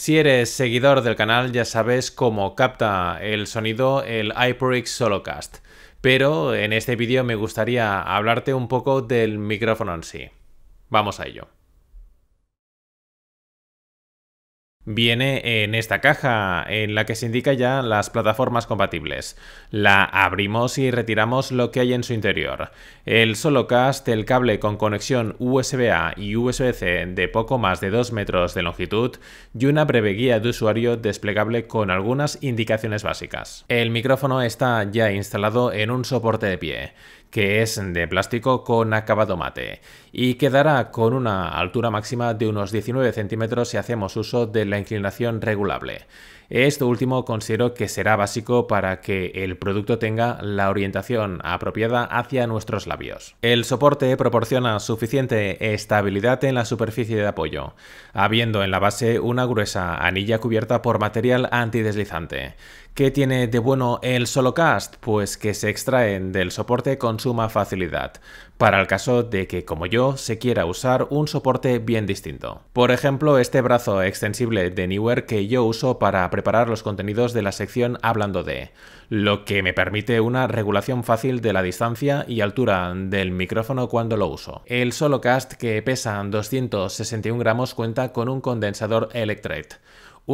Si eres seguidor del canal ya sabes cómo capta el sonido el HyperX Solocast, pero en este vídeo me gustaría hablarte un poco del micrófono en sí. Vamos a ello. Viene en esta caja en la que se indica ya las plataformas compatibles. La abrimos y retiramos lo que hay en su interior. El Solocast, el cable con conexión USB-A y USB-C de poco más de 2 metros de longitud y una breve guía de usuario desplegable con algunas indicaciones básicas. El micrófono está ya instalado en un soporte de pie que es de plástico con acabado mate y quedará con una altura máxima de unos 19 centímetros si hacemos uso de la inclinación regulable. Esto último considero que será básico para que el producto tenga la orientación apropiada hacia nuestros labios. El soporte proporciona suficiente estabilidad en la superficie de apoyo, habiendo en la base una gruesa anilla cubierta por material antideslizante, ¿Qué tiene de bueno el solocast? Pues que se extraen del soporte con suma facilidad, para el caso de que, como yo, se quiera usar un soporte bien distinto. Por ejemplo, este brazo extensible de Newer que yo uso para preparar los contenidos de la sección hablando de, lo que me permite una regulación fácil de la distancia y altura del micrófono cuando lo uso. El solocast que pesa 261 gramos cuenta con un condensador Electrate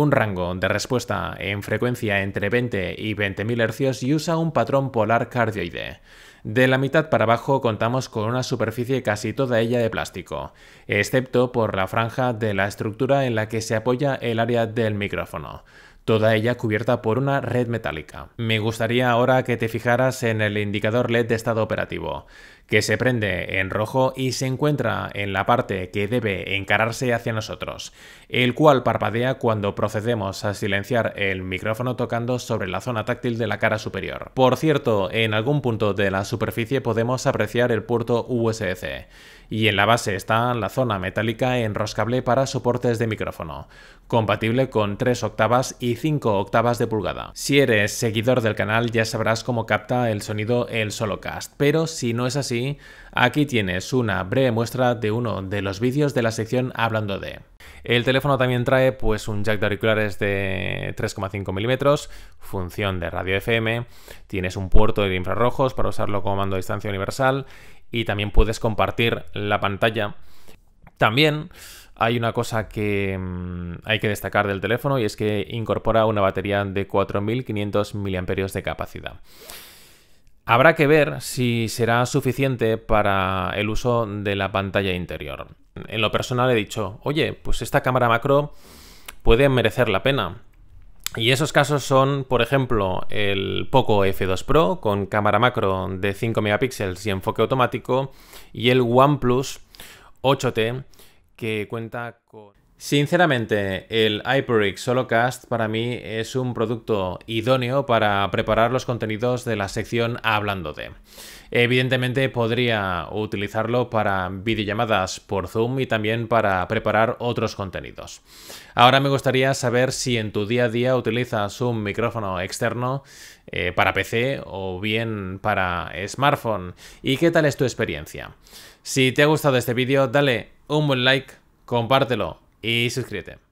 un rango de respuesta en frecuencia entre 20 y 20.000 Hz y usa un patrón polar cardioide. De la mitad para abajo contamos con una superficie casi toda ella de plástico, excepto por la franja de la estructura en la que se apoya el área del micrófono toda ella cubierta por una red metálica. Me gustaría ahora que te fijaras en el indicador LED de estado operativo, que se prende en rojo y se encuentra en la parte que debe encararse hacia nosotros, el cual parpadea cuando procedemos a silenciar el micrófono tocando sobre la zona táctil de la cara superior. Por cierto, en algún punto de la superficie podemos apreciar el puerto USB-C y en la base está la zona metálica enroscable para soportes de micrófono, compatible con 3 octavas y octavas de pulgada. Si eres seguidor del canal ya sabrás cómo capta el sonido el Solocast, pero si no es así, aquí tienes una breve muestra de uno de los vídeos de la sección Hablando de. El teléfono también trae pues un jack de auriculares de 3,5 milímetros, función de radio FM, tienes un puerto de infrarrojos para usarlo como mando a distancia universal y también puedes compartir la pantalla. También hay una cosa que mm, hay que destacar del teléfono y es que incorpora una batería de 4.500 mAh de capacidad. Habrá que ver si será suficiente para el uso de la pantalla interior. En lo personal he dicho, oye, pues esta cámara macro puede merecer la pena. Y esos casos son, por ejemplo, el Poco F2 Pro con cámara macro de 5 megapíxeles y enfoque automático y el OnePlus 8T que cuenta con... Sinceramente, el Solo Solocast para mí es un producto idóneo para preparar los contenidos de la sección Hablando de. Evidentemente podría utilizarlo para videollamadas por Zoom y también para preparar otros contenidos. Ahora me gustaría saber si en tu día a día utilizas un micrófono externo eh, para PC o bien para smartphone y qué tal es tu experiencia. Si te ha gustado este vídeo, dale un buen like, compártelo y suscríbete.